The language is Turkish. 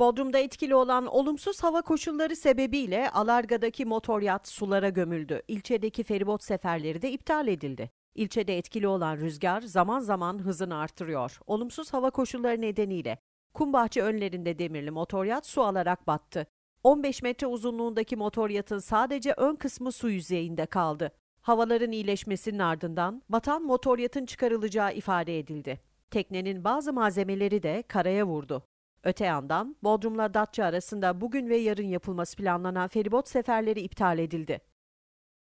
Bodrum'da etkili olan olumsuz hava koşulları sebebiyle Alarga'daki motor yat sulara gömüldü. İlçedeki feribot seferleri de iptal edildi. İlçede etkili olan rüzgar zaman zaman hızını artırıyor. Olumsuz hava koşulları nedeniyle Kumbahçe önlerinde demirli motor yat su alarak battı. 15 metre uzunluğundaki motor yatın sadece ön kısmı su yüzeyinde kaldı. Havaların iyileşmesinin ardından batan motor yatın çıkarılacağı ifade edildi. Teknenin bazı malzemeleri de karaya vurdu. Öte yandan Bodrum'la Datça arasında bugün ve yarın yapılması planlanan feribot seferleri iptal edildi.